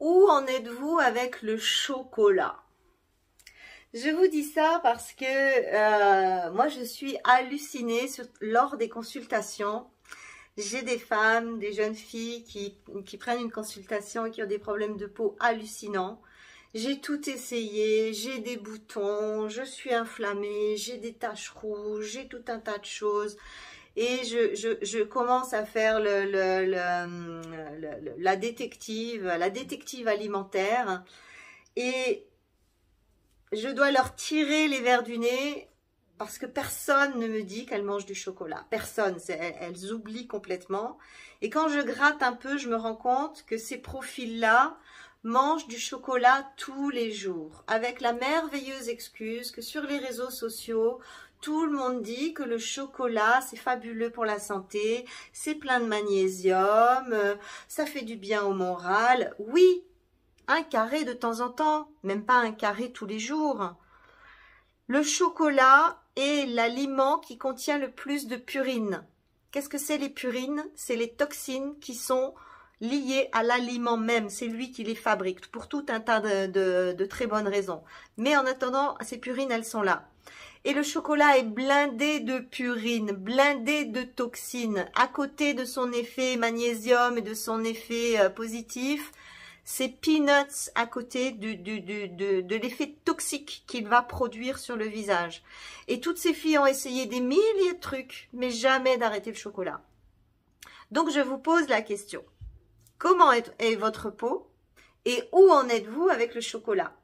Où en êtes-vous avec le chocolat je vous dis ça parce que euh, moi, je suis hallucinée lors des consultations. J'ai des femmes, des jeunes filles qui, qui, prennent une consultation et qui ont des problèmes de peau hallucinants. J'ai tout essayé, j'ai des boutons, je suis inflammée, j'ai des taches rouges, j'ai tout un tas de choses et je, commence à faire la détective, la détective alimentaire, et je dois leur tirer les verres du nez parce que personne ne me dit qu'elles mangent du chocolat. Personne, elles, oublient complètement. Et quand je gratte un peu, je me rends compte que ces profils-là mange du chocolat tous les jours, avec la merveilleuse excuse que sur les réseaux sociaux, tout le monde dit que le chocolat, c'est fabuleux pour la santé, c'est plein de magnésium, euh, ça fait du bien au moral. Oui, un carré de temps en temps, même pas un carré tous les jours. Le chocolat est l'aliment qui contient le plus de purines. Qu'est-ce que c'est les purines C'est les toxines qui sont Lié à l'aliment même. C'est lui qui les fabrique pour tout un tas de, très bonnes raisons. Mais en attendant, ces purines, elles sont là. Et le chocolat est blindé de purines, blindé de toxines. À côté de son effet magnésium et de son effet euh, positif, c'est peanuts à côté de l'effet toxique qu'il va produire sur le visage. Et toutes ces filles ont essayé des milliers de trucs, mais jamais d'arrêter le chocolat. Donc je vous pose la question. Comment est, votre peau Et où en êtes-vous avec le chocolat